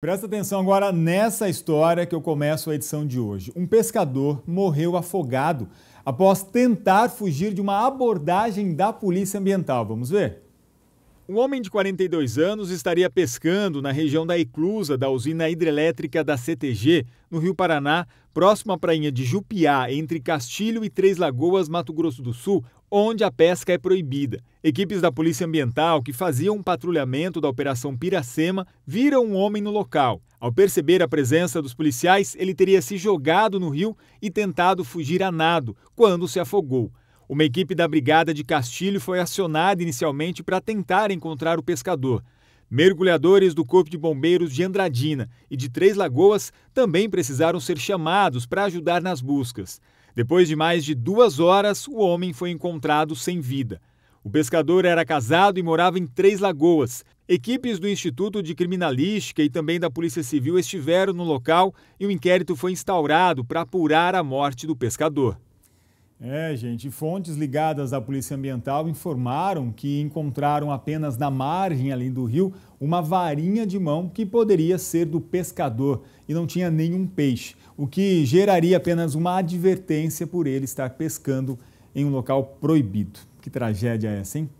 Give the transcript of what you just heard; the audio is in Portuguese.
Presta atenção agora nessa história que eu começo a edição de hoje. Um pescador morreu afogado após tentar fugir de uma abordagem da Polícia Ambiental. Vamos ver? Um homem de 42 anos estaria pescando na região da eclusa da usina hidrelétrica da CTG, no Rio Paraná, próximo à prainha de Jupiá, entre Castilho e Três Lagoas, Mato Grosso do Sul, onde a pesca é proibida. Equipes da Polícia Ambiental que faziam um patrulhamento da Operação Piracema viram um homem no local. Ao perceber a presença dos policiais, ele teria se jogado no rio e tentado fugir a nado, quando se afogou. Uma equipe da Brigada de Castilho foi acionada inicialmente para tentar encontrar o pescador. Mergulhadores do Corpo de Bombeiros de Andradina e de Três Lagoas também precisaram ser chamados para ajudar nas buscas. Depois de mais de duas horas, o homem foi encontrado sem vida. O pescador era casado e morava em Três Lagoas. Equipes do Instituto de Criminalística e também da Polícia Civil estiveram no local e o um inquérito foi instaurado para apurar a morte do pescador. É, gente, fontes ligadas à Polícia Ambiental informaram que encontraram apenas na margem ali do rio uma varinha de mão que poderia ser do pescador e não tinha nenhum peixe, o que geraria apenas uma advertência por ele estar pescando em um local proibido. Que tragédia é essa, hein?